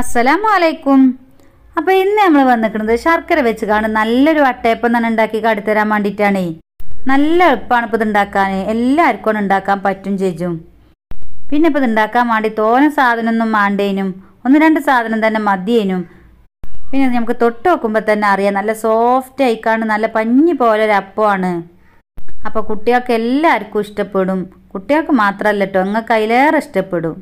അസ്സലാമു അലൈക്കും അപ്പോൾ ഇന്ന് നമ്മൾ വന്നിരിക്കുന്നത് ശർക്കര വെച്ച് കാണും നല്ലൊരു വട്ടയപ്പം തന്നെ ഉണ്ടാക്കി കാട്ടിത്തരാൻ വേണ്ടിയിട്ടാണേ നല്ല എളുപ്പമാണ് ഇപ്പോൾ ഇത് ഉണ്ടാക്കാൻ എല്ലാവർക്കും ഉണ്ടാക്കാൻ പറ്റും ചേച്ചും പിന്നെ ഇപ്പോൾ ഇത് ഉണ്ടാക്കാൻ വേണ്ടി തോന സാധനമൊന്നും വേണ്ടേനും ഒന്ന് രണ്ട് സാധനം തന്നെ മതിയേനും പിന്നെ നമുക്ക് തൊട്ട് നോക്കുമ്പോൾ തന്നെ അറിയാം നല്ല സോഫ്റ്റ് ആയിക്കാണ് നല്ല പഞ്ഞി പോലെ ഒരു അപ്പമാണ് അപ്പോൾ കുട്ടികൾക്ക് എല്ലാവർക്കും ഇഷ്ടപ്പെടും കുട്ടികൾക്ക് മാത്രമല്ല കേട്ടോ നിങ്ങൾക്ക് അതിലേറെ ഇഷ്ടപ്പെടും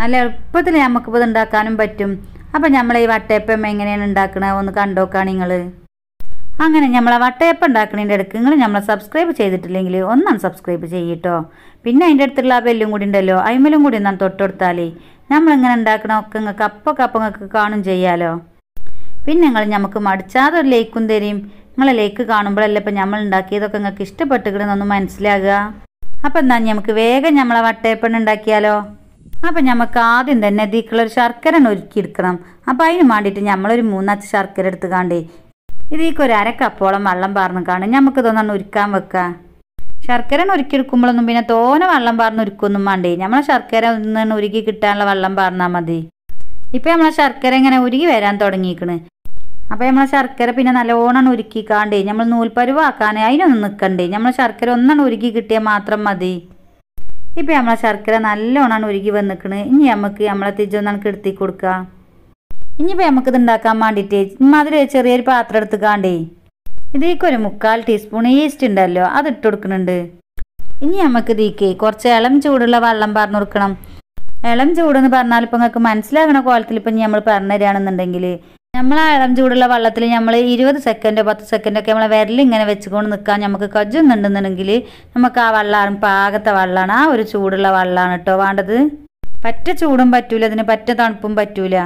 നല്ല എളുപ്പത്തിൽ നമുക്കിപ്പോൾ ഉണ്ടാക്കാനും പറ്റും അപ്പോൾ നമ്മൾ ഈ വട്ടയപ്പം എങ്ങനെയാണ് ഉണ്ടാക്കുന്നത് ഒന്ന് കണ്ടോക്കാണ് നിങ്ങൾ അങ്ങനെ നമ്മളെ വട്ടയപ്പം ഉണ്ടാക്കുന്നതിൻ്റെ ഇടയ്ക്ക് നിങ്ങൾ നമ്മളെ സബ്സ്ക്രൈബ് ചെയ്തിട്ടില്ലെങ്കിൽ ഒന്നാണ് സബ്സ്ക്രൈബ് ചെയ്യട്ടോ പിന്നെ അതിൻ്റെ അടുത്തുള്ള ആ ബെല്ലും കൂടി ഉണ്ടല്ലോ അയിമലും കൂടി ഒന്നാണ് തൊട്ടെടുത്താൽ നമ്മളിങ്ങനെ ഉണ്ടാക്കണ ഒക്കെ നിങ്ങൾക്ക് അപ്പം നിങ്ങൾക്ക് കാണും ചെയ്യാലോ പിന്നെ നിങ്ങൾ നമുക്ക് മടിച്ചാതെ ഒരു ലൈക്കും തരും നിങ്ങളെ ലൈക്ക് കാണുമ്പോഴല്ലേ ഇപ്പം നമ്മൾ ഉണ്ടാക്കിയതൊക്കെ നിങ്ങൾക്ക് ഇഷ്ടപ്പെട്ടുകിടുന്നൊന്ന് മനസ്സിലാകുക അപ്പം എന്താ നമുക്ക് വേഗം നമ്മളെ വട്ടയപ്പം ഉണ്ടാക്കിയാലോ അപ്പൊ നമുക്ക് ആദ്യം തന്നെ ഒരു ശർക്കര എടുക്കണം അപ്പൊ അതിന് വേണ്ടിയിട്ട് നമ്മളൊരു മൂന്നാച്ച് ശർക്കര കാണ്ടേ ഇതിലേക്ക് ഒരു അരക്കപ്പോളം വെള്ളം പാർന്ന് കാണും നമുക്കിതൊന്നാണ് ഒരുക്കാൻ വെക്കുക ശർക്കര ഒരുക്കിയെടുക്കുമ്പോഴൊന്നും പിന്നെ തോനെ വെള്ളം പാർന്ന് ഒരുക്കൊന്നും വേണ്ടേ നമ്മളെ ശർക്കര ഒന്ന് ഉരുക്കി കിട്ടാനുള്ള വെള്ളം പാർന്നാൽ മതി ഇപ്പൊ നമ്മളെ ശർക്കര ഇങ്ങനെ ഉരുകി വരാൻ തുടങ്ങിയിക്കണ് അപ്പോൾ നമ്മളെ ശർക്കര പിന്നെ നല്ലോണം ഉരുക്കിക്കാണ്ടേ നമ്മൾ നൂൽപ്പരുവാക്കാനേ അതിനൊന്നും നിൽക്കണ്ടേ നമ്മൾ ശർക്കര ഒന്നെണ്ണം ഉരുക്കി കിട്ടിയാൽ മാത്രം മതി ഇപ്പം നമ്മളെ ശർക്കര നല്ലോണം ഉരുകി വന്നിക്കണ് ഇനി നമുക്ക് നമ്മളെ തിജൊന്ന് നമുക്ക് എടുത്തി കൊടുക്കുക ഇനിയിപ്പോൾ നമുക്കിത് ഉണ്ടാക്കാൻ വേണ്ടിയിട്ട് ഇമ്മാതിരി ചെറിയൊരു പാത്രം എടുത്തുക്കാണ്ടേ ഇതിലേക്ക് ഒരു മുക്കാൽ ടീസ്പൂൺ ഈസ്റ്റ് ഉണ്ടല്ലോ അത് ഇട്ട് കൊടുക്കുന്നുണ്ട് ഇനി നമുക്ക് ഇതിക്ക് കുറച്ച് ഇളം ചൂടുള്ള വെള്ളം പറഞ്ഞു കൊടുക്കണം ഇളം ചൂടെന്ന് പറഞ്ഞാൽ ഇപ്പം നിങ്ങൾക്ക് മനസ്സിലാകുന്ന കോലത്തിൽ ഇപ്പം നമ്മൾ പറഞ്ഞു തരികയാണെന്നുണ്ടെങ്കിൽ നമ്മൾ ആ ചൂടുള്ള വെള്ളത്തിൽ നമ്മൾ ഇരുപത് സെക്കൻഡോ പത്ത് സെക്കൻഡോ ഒക്കെ നമ്മളെ വിരലിങ്ങനെ വെച്ചുകൊണ്ട് നിൽക്കാൻ നമുക്ക് കൊജുന്നുണ്ടെന്നുണ്ടെങ്കിൽ നമുക്ക് ആ വെള്ളം പാകത്തെ വെള്ളമാണ് ആ ഒരു ചൂടുള്ള വെള്ളമാണ് കേട്ടോ വേണ്ടത് പറ്റ ചൂടും പറ്റൂല അതിന് പറ്റ തണുപ്പും പറ്റൂല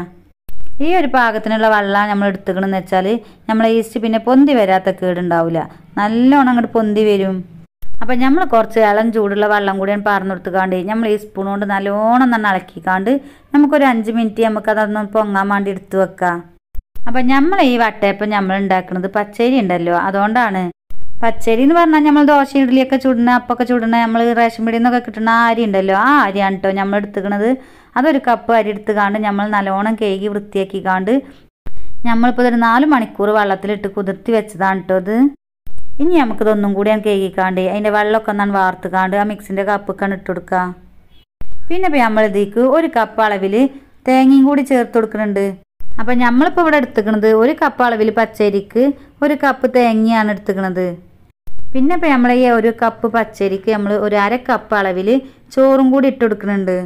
ഈ ഒരു പാകത്തിനുള്ള വെള്ളം നമ്മൾ എടുത്തുക്കണമെന്ന് വെച്ചാൽ നമ്മളെ ഈസ്റ്റ് പിന്നെ പൊന്തി വരാത്ത കേടുണ്ടാവില്ല നല്ലോണം അങ്ങോട്ട് പൊന്തി വരും അപ്പം നമ്മൾ കുറച്ച് ഇളം ചൂടുള്ള വെള്ളം കൂടി പറഞ്ഞു കൊടുത്തുകാണ്ട് നമ്മൾ ഈ സ്പൂൺ കൊണ്ട് നല്ലോണം തന്നെ ഇളക്കിക്കാണ്ട് നമുക്കൊരു അഞ്ച് മിനിറ്റ് നമുക്കതൊന്ന് പൊങ്ങാൻ വേണ്ടി എടുത്തു വെക്കാം അപ്പൊ നമ്മൾ ഈ വട്ടയപ്പം നമ്മൾ ഉണ്ടാക്കുന്നത് പച്ചരി ഉണ്ടല്ലോ അതുകൊണ്ടാണ് പച്ചരി എന്ന് പറഞ്ഞാൽ നമ്മൾ ദോശ ഇഡ്ഡലിയൊക്കെ ചുടുന്ന അപ്പൊക്കെ ചുടുന്ന നമ്മൾ റേഷൻ പിടിയിൽ നിന്നൊക്കെ കിട്ടുന്ന അരി ഉണ്ടല്ലോ ആ അരിയാണ് കേട്ടോ നമ്മൾ എടുത്തുക്കണത് അതൊരു കപ്പ് അരി എടുത്തു കാണ്ട് നമ്മൾ നല്ലോണം കേകി വൃത്തിയാക്കി കാണ്ട് നമ്മളിപ്പോൾ ഒരു നാല് മണിക്കൂർ വെള്ളത്തിലിട്ട് കുതിർത്തി വെച്ചതാണ് കേട്ടോ അത് ഇനി നമുക്കിതൊന്നും കൂടി ഞാൻ കേകിക്കാണ്ട് അതിൻ്റെ വെള്ളമൊക്കെ ഒന്നാണ് കാണ്ട് ആ മിക്സിൻ്റെ കപ്പൊക്കെയാണ് ഇട്ട് കൊടുക്കുക പിന്നെ ഇപ്പോൾ നമ്മൾ ഒരു കപ്പ് അളവിൽ തേങ്ങയും കൂടി ചേർത്ത് കൊടുക്കുന്നുണ്ട് അപ്പോൾ നമ്മളിപ്പോൾ ഇവിടെ എടുത്തുക്കണത് ഒരു കപ്പ് അളവിൽ പച്ചരിക്ക് ഒരു കപ്പ് തേങ്ങയാണ് എടുത്തുക്കണത് പിന്നെ ഇപ്പം നമ്മൾ ഈ ഒരു കപ്പ് പച്ചരിക്ക് നമ്മൾ ഒരു അര കപ്പ് അളവിൽ ചോറും കൂടി ഇട്ട് കൊടുക്കുന്നുണ്ട്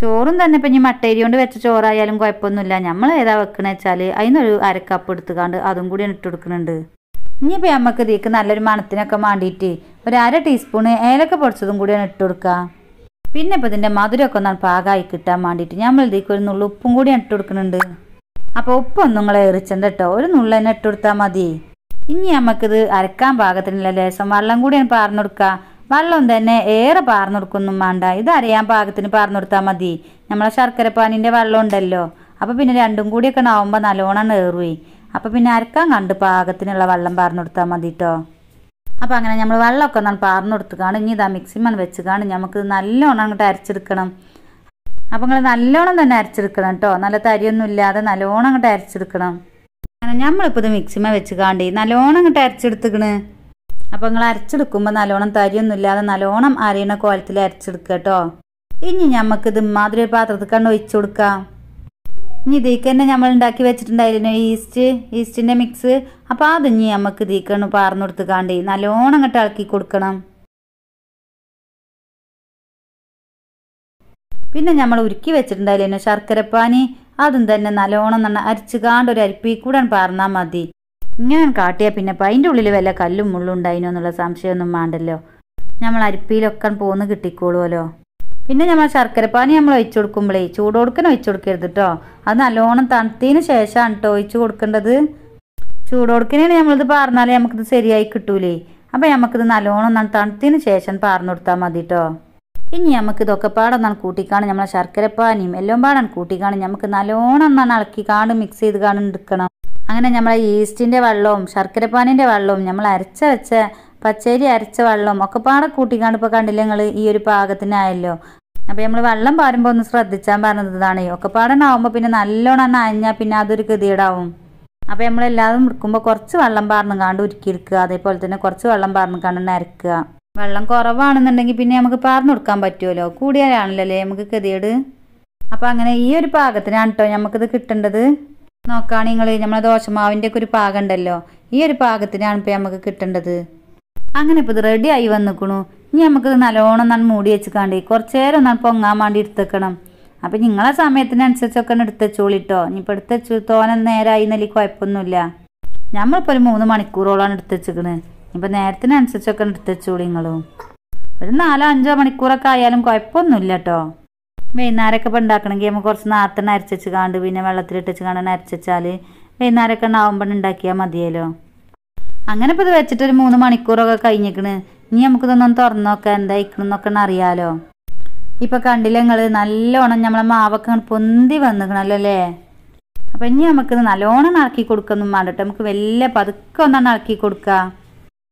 ചോറും തന്നെ ഇപ്പം ഇനി മട്ടേരി കൊണ്ട് വെച്ച ചോറായാലും കുഴപ്പമൊന്നുമില്ല നമ്മൾ ഏതാ വെക്കണ വെച്ചാൽ അതിനൊരു അര കപ്പ് എടുത്തുകാണ്ട് അതും കൂടി ഇട്ട് കൊടുക്കുന്നുണ്ട് ഇനിയിപ്പോൾ നമുക്ക് ഇതിക്ക് നല്ലൊരു മണത്തിനൊക്കെ വേണ്ടിയിട്ട് ഒരു അര ടീസ്പൂണ് ഏലക്ക പൊടിച്ചതും കൂടിയാണ് ഇട്ട് കൊടുക്കുക പിന്നെ ഇപ്പോൾ ഇതിൻ്റെ മധുരമൊക്കെ ഒന്നാണ് പാകമായി കിട്ടാൻ വേണ്ടിയിട്ട് നമ്മൾ ഇതിക്ക് ഒരു നുള്ളു ഉപ്പും കൂടിയാണ് ഇട്ട് കൊടുക്കുന്നുണ്ട് അപ്പോൾ ഉപ്പൊന്നും നിങ്ങൾ എറിച്ചണ്ട ഒരു നുള്ളു തന്നെ ഇട്ട് കൊടുത്താൽ മതി ഇനി നമുക്കിത് അരക്കാൻ പാകത്തിനുള്ള ലേശം വെള്ളം കൂടി പാർന്നു കൊടുക്കുക വെള്ളം തന്നെ ഏറെ പാർന്നു കൊടുക്കൊന്നും വേണ്ട ഇത് അറിയാൻ പാകത്തിന് പാർന്നു കൊടുത്താൽ മതി നമ്മളെ ശർക്കരപ്പാനിൻ്റെ വെള്ളം ഉണ്ടല്ലോ അപ്പോൾ പിന്നെ രണ്ടും കൂടിയൊക്കെ ആവുമ്പോൾ നല്ലോണം ഏറുവേ അപ്പോൾ പിന്നെ അരക്കാൻ കണ്ട് പാകത്തിനുള്ള വെള്ളം പാർന്നു കൊടുത്താൽ മതി കേട്ടോ അപ്പോൾ അങ്ങനെ നമ്മൾ വെള്ളമൊക്കെ ഒന്ന് പാർന്നു കാണും ഇനി ഇതാ വെച്ച് കാണും നമുക്ക് നല്ലോണം അങ്ങോട്ട് അരച്ചെടുക്കണം അപ്പോൾ നിങ്ങൾ നല്ലോണം തന്നെ അരച്ചെടുക്കണം കേട്ടോ നല്ല തരിയൊന്നും ഇല്ലാതെ നല്ലോണം അങ്ങോട്ട് അരച്ചെടുക്കണം അങ്ങനെ നമ്മളിപ്പോൾ ഇത് മിക്സിമ വെച്ച് കാണ്ടി നല്ലോണം അങ്ങോട്ട് അരച്ചെടുത്തുക്കണ് അപ്പോൾ നിങ്ങൾ അരച്ചെടുക്കുമ്പോൾ നല്ലോണം തരിയൊന്നും ഇല്ലാതെ നല്ലോണം അരയണ കോലത്തിൽ അരച്ചെടുക്കുക കേട്ടോ ഇനി ഇത് മാതിരി ഒരു പാത്രത്തിൽ കണ്ട് ഒഴിച്ച് കൊടുക്കാം ഇനി ഇതിലേക്ക് തന്നെ നമ്മൾ ഉണ്ടാക്കി വെച്ചിട്ടുണ്ടായിരുന്നു ഈസ്റ്റ് ഈസ്റ്റിൻ്റെ മിക്സ് അപ്പോൾ അത് ഇനി നമുക്ക് ഇതിലേക്ക് പാർന്നു കൊടുത്ത് കാണ്ടി നല്ലോണം അങ്ങോട്ട് ഇളക്കി കൊടുക്കണം പിന്നെ നമ്മൾ ഉരുക്കി വെച്ചിട്ടുണ്ടായില്ലേനോ ശർക്കരപ്പാനി അതും തന്നെ നല്ലോണം നന്ന അരിച്ച് കാണ്ട് ഒരു അരിപ്പി കൂടെ പാർന്നാൽ മതി ഇങ്ങനെ കാട്ടിയാൽ പിന്നെ അതിൻ്റെ ഉള്ളിൽ വല്ല കല്ലും മുള്ളും ഉണ്ടായിനോ എന്നുള്ള സംശയമൊന്നും വേണ്ടല്ലോ നമ്മൾ അരിപ്പിയിലൊക്കെ പോന്ന് കിട്ടിക്കോളുമല്ലോ പിന്നെ നമ്മൾ ശർക്കരപ്പാനി നമ്മൾ ഒഴിച്ചു കൊടുക്കുമ്പോഴേ ചൂട് കൊടുക്കാൻ ഒഴിച്ചു കൊടുക്കരുത് കേട്ടോ അത് നല്ലോണം തണുത്തതിന് ശേഷമാണ് കേട്ടോ ഒഴിച്ചു കൊടുക്കേണ്ടത് ചൂട് കൊടുക്കണേണ് നമ്മളിത് പാർന്നാലേ നമുക്കിത് ശരിയായി കിട്ടൂലേ അപ്പം നമുക്കിത് നല്ലോണം തണുത്തതിന് ശേഷം പാർന്നു കൊടുത്താൽ മതി കേട്ടോ ഇനി നമുക്ക് ഇതൊക്കെ പാടെ ഒന്നാണ് കൂട്ടിക്കാണ് നമ്മളെ ശർക്കരപ്പാനിയും എല്ലാം പാടാണ് കൂട്ടിക്കാണ് നമുക്ക് നല്ലോണം ഒന്നാണ് ഇളക്കി കാണും മിക്സ് ചെയ്ത് കാണും എടുക്കണം അങ്ങനെ നമ്മളെ ഈസ്റ്റിൻ്റെ വെള്ളവും ശർക്കരപ്പാനിൻ്റെ വെള്ളവും നമ്മൾ അരച്ച വെച്ച പച്ചരി അരച്ച വെള്ളവും ഒക്കെ പാടെ കൂട്ടിക്കാണ് ഇപ്പോൾ കണ്ടില്ല നിങ്ങൾ ഈ ഒരു പാകത്തിനായല്ലോ അപ്പോൾ നമ്മൾ വെള്ളം പാരുമ്പോൾ ഒന്ന് ശ്രദ്ധിച്ചാൽ പറഞ്ഞതാണ് ഒക്കെ പാടനാവുമ്പോൾ പിന്നെ നല്ലോണം തന്നെ അഞ്ഞാൽ പിന്നെ അതൊരു ഗതിയിടാവും അപ്പോൾ നമ്മളെല്ലാതും എടുക്കുമ്പോൾ കുറച്ച് വെള്ളം പാർന്നു കാണ്ട് ഉരുക്കിയെടുക്കുക അതേപോലെ തന്നെ കുറച്ച് വെള്ളം പാർന്ന് കാണ്ട് അരക്കുക വെള്ളം കുറവാണെന്നുണ്ടെങ്കിൽ പിന്നെ നമുക്ക് പാർന്നു കൊടുക്കാൻ പറ്റുമല്ലോ കൂടിയാലാണല്ലോ അല്ലേ നമുക്ക് ഗതികേട് അപ്പോൾ അങ്ങനെ ഈ ഒരു പാകത്തിനാണ് കേട്ടോ നമുക്കിത് കിട്ടേണ്ടത് നോക്കുകയാണ് നിങ്ങൾ നമ്മളെ ദോശമാവിൻ്റെ ഒക്കെ ഒരു പാകം ഉണ്ടല്ലോ ഈ ഒരു പാകത്തിനാണ് ഇപ്പം നമുക്ക് കിട്ടേണ്ടത് അങ്ങനെ ഇപ്പോൾ ഇത് റെഡി ആയി വന്നിക്കണു ഇനി നമുക്ക് നല്ലോണം നാൻ മൂടി വെച്ചിക്കാണ്ട് കുറച്ച് നേരം ഒന്നാൽ പൊങ്ങാൻ വേണ്ടി എടുത്തേക്കണം അപ്പം നിങ്ങളെ സമയത്തിനനുസരിച്ചൊക്കെ എടുത്തച്ചോളിട്ടോ ഇനിയിപ്പോൾ എടുത്തച്ചു തോനെ നേരമായി എന്നല്ലെങ്കിൽ കുഴപ്പമൊന്നുമില്ല നമ്മളിപ്പോൾ ഒരു മൂന്ന് മണിക്കൂറോളാണ് എടുത്തച്ചിക്കണത് ഇപ്പോൾ നേരത്തിനനുസരിച്ചൊക്കെ എടുത്തുവെച്ചോളി നിങ്ങളും ഒരു നാലോ അഞ്ചോ മണിക്കൂറൊക്കെ ആയാലും കുഴപ്പമൊന്നുമില്ല കേട്ടോ വൈകുന്നേരമൊക്കെ ഇപ്പം ഉണ്ടാക്കണമെങ്കിൽ നമുക്ക് കുറച്ച് നേരത്തെ അരച്ചു കാണ്ട് പിന്നെ വെള്ളത്തിലിട്ടച്ച് കാണാൻ അരച്ചാൽ വൈകുന്നേരമൊക്കെ ഉണ്ടാവുമ്പോൾ ഉണ്ടാക്കിയാൽ മതിയല്ലോ അങ്ങനെ ഇപ്പോൾ ഇത് വെച്ചിട്ട് ഒരു മൂന്ന് മണിക്കൂറൊക്കെ കഴിഞ്ഞിക്കണ് ഇനി നമുക്കിതൊന്നും തുറന്നു നോക്കാം എന്താ ഇക്കണെന്നൊക്കെ അറിയാലോ ഇപ്പം കണ്ടില്ല നിങ്ങൾ നല്ലോണം നമ്മളെ മാവൊക്കെ പൊന്തി വന്നിക്കണല്ലോ അല്ലേ അപ്പം ഇനി നമുക്കിത് നല്ലോണം ഇളക്കി കൊടുക്കുന്നു വേണ്ടട്ടോ നമുക്ക് വലിയ പതുക്കെ ഒന്നാണ് ഇളക്കി കൊടുക്കുക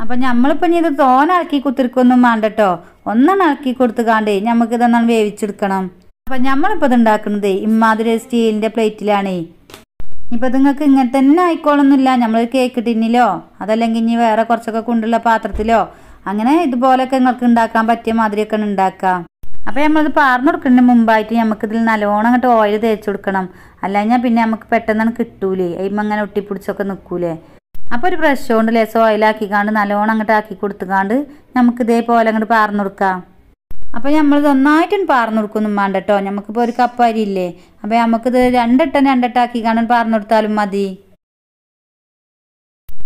അപ്പം നമ്മളിപ്പോൾ ഇനി ഇത് തോനാക്കി കുത്തിരിക്കൊന്നും വേണ്ട കേട്ടോ ഒന്നെണ്ണാക്കി കൊടുത്ത് കാണ്ട് നമുക്ക് ഇതെന്നാണ് വേവിച്ചെടുക്കണം അപ്പം നമ്മളിപ്പോൾ ഇത് ഉണ്ടാക്കുന്നത് ഇമ്മാതിരി സ്റ്റീലിൻ്റെ പ്ലേറ്റിലാണേ ഇപ്പം നിങ്ങൾക്ക് ഇങ്ങനെ തന്നെ ആയിക്കോളൊന്നുമില്ല നമ്മൾ കേക്ക് ടിന്നിലോ അതല്ലെങ്കിൽ ഇനി വേറെ കുറച്ചൊക്കെ കൊണ്ടുള്ള പാത്രത്തിലോ അങ്ങനെ ഇതുപോലെയൊക്കെ നിങ്ങൾക്ക് ഉണ്ടാക്കാൻ പറ്റിയ മാതിരിയൊക്കെ ഉണ്ടാക്കാം അപ്പോൾ നമ്മളത് പാർന്നു കൊടുക്കുന്നതിന് മുമ്പായിട്ട് നമുക്ക് ഇതിൽ നല്ലോണം അങ്ങോട്ട് ഓയിൽ തേച്ച് കൊടുക്കണം അല്ല പിന്നെ നമുക്ക് പെട്ടെന്നാണ് കിട്ടൂലേ അയ്മ അങ്ങനെ ഒട്ടിപ്പിടിച്ചൊക്കെ നിൽക്കൂലേ അപ്പോൾ ഒരു ബ്രഷ് കൊണ്ട് ലെസോ ഓയിലാക്കിക്കാണ്ട് നല്ലോണം അങ്ങോട്ട് ആക്കി കൊടുത്തുകാണ്ട് നമുക്ക് ഇതേപോലെ അങ്ങോട്ട് പാർന്നു കൊടുക്കാം അപ്പോൾ നമ്മൾ നന്നായിട്ടൊന്ന് പാർന്നു കൊടുക്കൊന്നും വേണ്ട കേട്ടോ നമുക്കിപ്പോൾ ഒരു കപ്പ് അരിയില്ലേ അപ്പോൾ നമുക്കിത് രണ്ടിട്ടം രണ്ടിട്ടാക്കിക്കാണ്ട് പാർന്നു കൊടുത്താലും മതി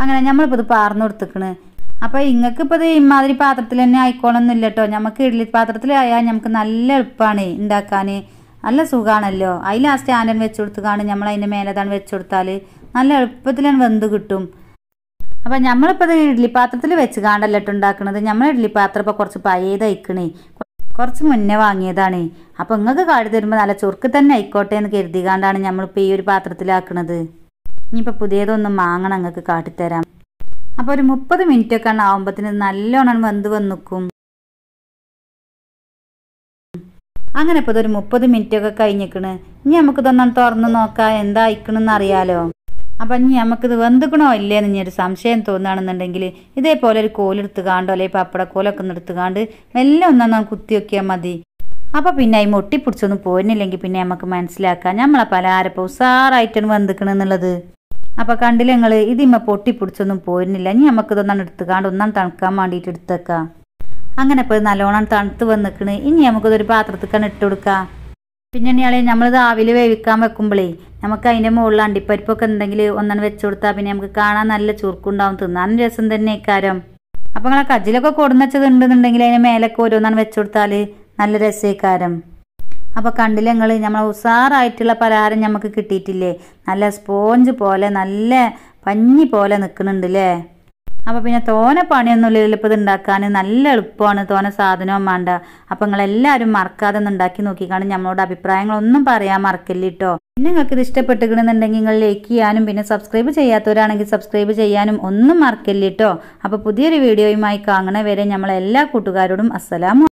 അങ്ങനെ നമ്മളിപ്പോൾ ഇത് പാർന്നു അപ്പോൾ അപ്പോൾ ഇങ്ങൾക്കിപ്പോൾ ഇത് ഇമാതിരി പാത്രത്തിൽ തന്നെ ആയിക്കോളൊന്നുമില്ല കേട്ടോ നമുക്ക് ഇഡ്ഡലി പാത്രത്തിലായാൽ നമുക്ക് നല്ല എളുപ്പമാണ് ഉണ്ടാക്കാൻ നല്ല സുഖമാണല്ലോ അതിൽ ആ സ്റ്റാൻഡൻ വെച്ച് കാണും നമ്മൾ അതിൻ്റെ മേലെ തന്നെ വെച്ച് കൊടുത്താൽ നല്ല എളുപ്പത്തിൽ വെന്ത് കിട്ടും അപ്പം നമ്മളിപ്പോൾ ഇത് ഇഡ്ഡലി പാത്രത്തിൽ വെച്ച് കാണ്ടല്ല ഉണ്ടാക്കുന്നത് നമ്മൾ ഇഡ്ഡലി പാത്രം ഇപ്പോൾ കുറച്ച് അയക്കണേ കുറച്ച് മുന്നേ വാങ്ങിയതാണ് അപ്പോൾ നിങ്ങൾക്ക് കാടി തരുമ്പോൾ നല്ല ചുർക്ക് തന്നെ ആയിക്കോട്ടെ എന്ന് കരുതി കാണ്ടാണ് നമ്മളിപ്പോൾ ഈ ഒരു പാത്രത്തിലാക്കുന്നത് ഇനിയിപ്പോൾ പുതിയതൊന്നും വാങ്ങണം നിങ്ങൾക്ക് കാട്ടിത്തരാം അപ്പോൾ ഒരു മുപ്പത് മിനിറ്റ് ഒക്കെ ആവുമ്പത്തിന് നല്ലോണം വന്ന് വന്നിക്കും അങ്ങനെ ഇപ്പോൾ ഇതൊരു മുപ്പത് മിനിറ്റ് കഴിഞ്ഞിരിക്കണ് ഇനി നമുക്കിതൊന്നും തുറന്ന് നോക്കാം എന്താ അയക്കണമെന്ന് അറിയാലോ അപ്പം ഇനി നമുക്കിത് വെന്തുക്കണോ ഇല്ലേ എന്ന് ഒരു സംശയം തോന്നുകയാണെന്നുണ്ടെങ്കിൽ ഇതേപോലെ ഒരു കോലെടുത്ത് കാണ്ടോ അല്ലെങ്കിൽ പപ്പടക്കോലൊക്കെ ഒന്ന് എടുത്ത് കാണ്ട് മെല്ലെ നമുക്ക് കുത്തി വെക്കിയാൽ മതി അപ്പോൾ പിന്നെ ഈ മൊട്ടിപ്പിടിച്ചൊന്നും പോരുന്നില്ലെങ്കിൽ പിന്നെ നമുക്ക് മനസ്സിലാക്കാം നമ്മളെ പലഹാരപ്പോൾ ഉസാറായിട്ടാണ് വെന്തുക്കണെന്നുള്ളത് അപ്പോൾ കണ്ടില്ല നിങ്ങൾ ഇമ്മ പൊട്ടിപ്പിടിച്ചൊന്നും പോരുന്നില്ല ഇനി നമുക്കിതൊന്നാണ് കാണ്ട് ഒന്നാം തണുക്കാൻ വേണ്ടിയിട്ട് എടുത്തേക്കാം അങ്ങനെ ഇപ്പോൾ നല്ലോണം തണുത്ത് വന്നിക്കണ് ഇനി നമുക്കിതൊരു പാത്രത്തിൽ കണ്ണിട്ട് കൊടുക്കാം പിന്നെ ഇയാളെ നമ്മളിത് ആവിൽ വേവിക്കാൻ വെക്കുമ്പോഴേ നമുക്ക് അതിൻ്റെ മുകളിൽ അണ്ടിപ്പരിപ്പൊക്കെ എന്തെങ്കിലും ഒന്നാണ് വെച്ചു കൊടുത്താൽ പിന്നെ നമുക്ക് കാണാൻ നല്ല ചുറുക്കുണ്ടാവും തിന്നാനും രസം തന്നെ ഇക്കാരം അപ്പം നിങ്ങളെ കജ്ജിലൊക്കെ കൊടുന്നച്ചത് ഉണ്ടെന്നുണ്ടെങ്കിൽ അതിന് മേലൊക്കെ ഓരോന്നാണ് വെച്ചു കൊടുത്താൽ നല്ല രസേക്കാരം അപ്പോൾ കണ്ടില്ല നിങ്ങൾ നമ്മളെ ഉസാറായിട്ടുള്ള പലഹാരം നമുക്ക് കിട്ടിയിട്ടില്ലേ നല്ല സ്പോഞ്ച് പോലെ നല്ല പഞ്ഞി പോലെ നിൽക്കുന്നുണ്ട് അല്ലേ അപ്പോൾ പിന്നെ തോന പണിയൊന്നുമില്ല ഇപ്പോൾ ഇത് ഉണ്ടാക്കാൻ നല്ല എളുപ്പമാണ് തോന സാധനവും വേണ്ട അപ്പം നിങ്ങളെല്ലാവരും മറക്കാതെ ഒന്ന് ഉണ്ടാക്കി നോക്കിക്കാണ് നമ്മളോട് അഭിപ്രായങ്ങളൊന്നും പറയാൻ മറക്കില്ല കേട്ടോ പിന്നെ നിങ്ങൾക്ക് ഇത് ഇഷ്ടപ്പെട്ടുകണമെന്നുണ്ടെങ്കിൽ നിങ്ങൾ ലൈക്ക് ചെയ്യാനും പിന്നെ സബ്സ്ക്രൈബ് ചെയ്യാത്തവരാണെങ്കിൽ സബ്സ്ക്രൈബ് ചെയ്യാനും ഒന്നും മറക്കില്ല കേട്ടോ അപ്പോൾ പുതിയൊരു വീഡിയോയുമായി കാണണ വരെ നമ്മളെല്ലാ കൂട്ടുകാരോടും അസ്സലാമു